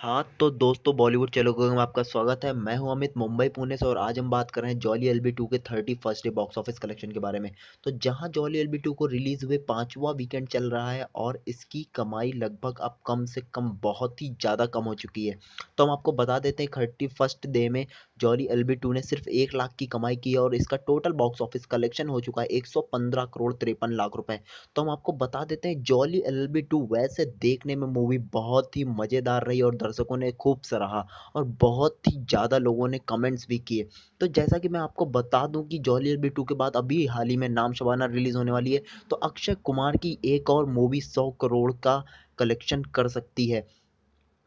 हाँ तो दोस्तों बॉलीवुड चलोगे में आपका स्वागत है मैं हूं अमित मुंबई पुणे से और आज हम बात कर रहे हैं जॉली एल बी टू के thirty first day box office collection के बारे में तो जहां जॉली एल बी टू को रिलीज़ हुए पांचवा वीकेंड चल रहा है और इसकी कमाई लगभग अब कम से कम बहुत ही ज़्यादा कम हो चुकी है तो हम आपको बता देते हैं थर्टी फर्स्ट डे में जॉली एल बी टू ने सिर्फ एक लाख की कमाई की है और इसका टोटल बॉक्स ऑफिस कलेक्शन हो चुका है एक सौ पंद्रह करोड़ तिरपन लाख रुपये तो हम आपको बता देते हैं जॉली एल बी टू वैसे देखने में मूवी बहुत ही मज़ेदार रही और दर्शकों ने खूब सराहा और बहुत ही ज़्यादा लोगों ने कमेंट्स भी किए तो जैसा कि मैं आपको बता दूं कि जॉली एल टू के बाद अभी हाल ही में नाम शबाना रिलीज़ होने वाली है तो अक्षय कुमार की एक और मूवी सौ करोड़ का कलेक्शन कर सकती है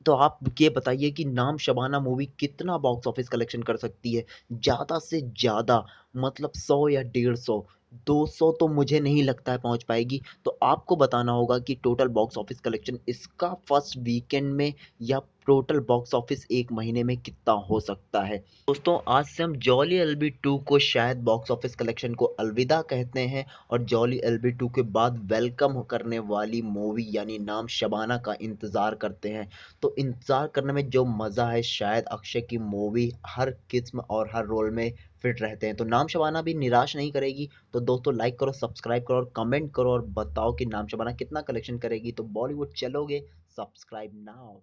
तो आप ये बताइए कि नाम शबाना मूवी कितना बॉक्स ऑफिस कलेक्शन कर सकती है ज़्यादा से ज़्यादा मतलब सौ या डेढ़ सौ दो सौ तो मुझे नहीं लगता है पहुंच पाएगी तो आपको बताना होगा कि टोटल बॉक्स ऑफिस कलेक्शन इसका फर्स्ट वीकेंड में या टोटल बॉक्स ऑफिस एक महीने में कितना हो सकता है दोस्तों आज से हम जॉली एल बी टू को शायद बॉक्स ऑफिस कलेक्शन को अलविदा कहते हैं और जॉली एल बी टू के बाद वेलकम करने वाली मूवी यानी नाम शबाना का इंतज़ार करते हैं तो इंतज़ार करने में जो मज़ा है शायद अक्षय की मूवी हर किस्म और हर रोल में फिट रहते हैं तो नाम शबाना भी निराश नहीं करेगी तो दोस्तों लाइक करो सब्सक्राइब करो और कमेंट करो और बताओ कि नाम चबाना कितना कलेक्शन करेगी तो बॉलीवुड चलोगे सब्सक्राइब नाउ